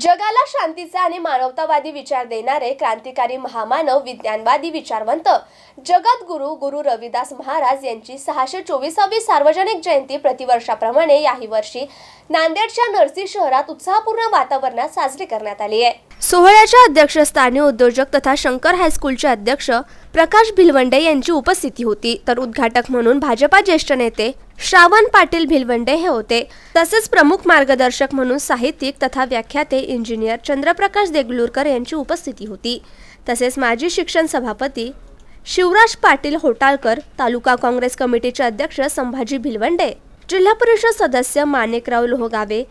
जगाला शांतीचा आणि मानवतावादी विचार देणारे क्रांतिकारी महामानव विज्ञानवादी विचारवंत जगद्गुरू गुरु रविदास महाराज यांची सहाशे चोवीसावी सार्वजनिक जयंती प्रतिवर्षाप्रमाणे याही वर्षी नांदेडच्या नरसी शहरात उत्साहपूर्ण वातावरणात साजरी करण्यात आली आहे सोहळ्याच्या अध्यक्षस्थानी उद्योजक तथा शंकर हायस्कूलचे अध्यक्ष प्रकाश भिलवंडे यांची उपस्थिती होती तर उद्घाटक म्हणून भाजपा ज्येष्ठ नेते श्रावण पाटील भिलवंडे हे होते तसेच प्रमुख मार्गदर्शक म्हणून साहित्यिक तथा व्याख्याते इंजिनियर चंद्रप्रकाश देगलूरकर यांची उपस्थिती होती तसेच माजी शिक्षण सभापती शिवराज पाटील होटाळकर तालुका काँग्रेस कमिटीचे अध्यक्ष संभाजी भिलवंडे जिल्हा परिषद सदस्य माणिकराव लोहगावे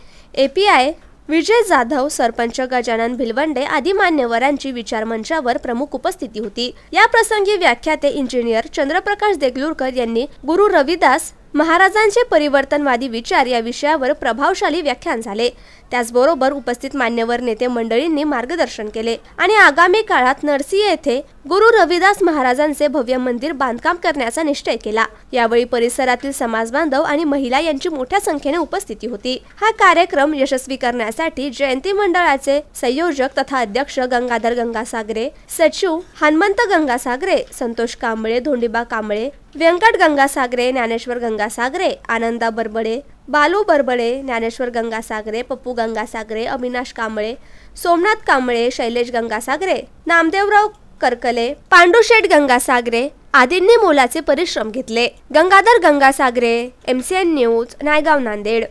एपीआय विजय जाधव सरपंच गजानन भिलवंडे आदी मान्यवरांची विचारमंचावर प्रमुख उपस्थिती होती या प्रसंगी व्याख्याते इंजिनियर चंद्रप्रकाश देगलूरकर यांनी गुरु रविदास महाराजांचे परिवर्तनवादी विचार या विषयावर प्रभावशाली व्याख्यान झाले त्याचबरोबर उपस्थित मान्यवर नेते मंडळींनी मार्गदर्शन केले आणि आगामी काळात नरसी येथे गुरु रविदास महाराजांचे भव्य मंदिर बांधकाम करण्याचा निश्चय केला यावेळी परिसरातील समाज बांधव आणि महिला यांची मोठ्या संख्येने उपस्थिती होती हा कार्यक्रम यशस्वी करण्यासाठी जयंती मंडळाचे संयोजक तथा अध्यक्ष गंगाधर गंगासागरे सचिव हनुमंत गंगासागरे संतोष कांबळे धोंडीबा कांबळे व्यंकट गंगासागरे ज्ञानेश्वर गंगासागरे आनंदा बरबडे बालू बरबडे ज्ञानेश्वर गंगासागरे पप्पू गंगासागरे अविनाश कांबळे सोमनाथ कांबळे शैलेश गंगासागरे नामदेवराव करकले पांडुशेठ गंगासागरे आदींनी मोलाचे परिश्रम घेतले Gangadhar Gangasagare M C N news Naigaon Nanded